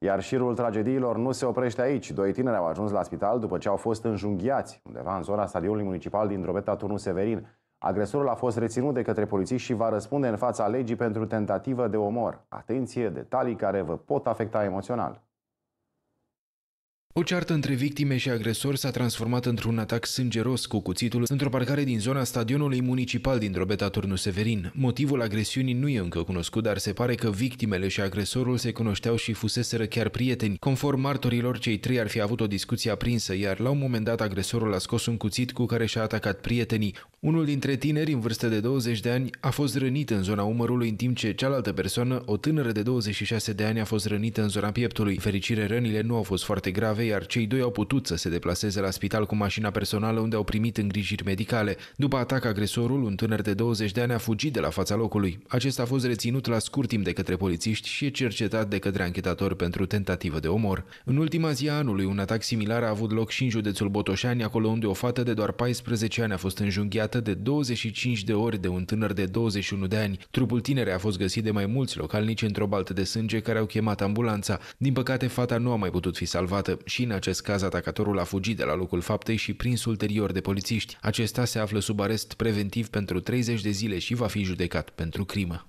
Iar șirul tragediilor nu se oprește aici. Doi tineri au ajuns la spital după ce au fost înjunghiați undeva în zona stadionului municipal din Drobeta Turnul Severin. Agresorul a fost reținut de către polițiști și va răspunde în fața legii pentru tentativă de omor. Atenție, detalii care vă pot afecta emoțional. O ceartă între victime și agresori s-a transformat într-un atac sângeros cu cuțitul într-o parcare din zona stadionului municipal din Drobeta Turnu Severin. Motivul agresiunii nu e încă cunoscut, dar se pare că victimele și agresorul se cunoșteau și fuseseră chiar prieteni. Conform martorilor, cei trei ar fi avut o discuție aprinsă, iar la un moment dat agresorul a scos un cuțit cu care și-a atacat prietenii. Unul dintre tineri, în vârstă de 20 de ani, a fost rănit în zona umărului, în timp ce cealaltă persoană, o tânără de 26 de ani, a fost rănită în zona pieptului. Fericire, rănile nu au fost foarte grave, grave, iar cei doi au putut să se deplaseze la spital cu mașina personală unde au primit îngrijiri medicale. După atac, agresorul, un tânăr de 20 de ani, a fugit de la fața locului. Acesta a fost reținut la scurt timp de către polițiști și e cercetat de către anchetatori pentru tentativă de omor. În ultima zi a anului, un atac similar a avut loc și în județul Botoșani, acolo unde o fată de doar 14 ani a fost înjunghiată de 25 de ori de un tânăr de 21 de ani. Trupul tinerei a fost găsit de mai mulți localnici într-o baltă de sânge care au chemat ambulanța. Din păcate, fata nu a mai putut fi salvată și în acest caz atacatorul a fugit de la locul faptei și prins ulterior de polițiști. Acesta se află sub arest preventiv pentru 30 de zile și va fi judecat pentru crimă.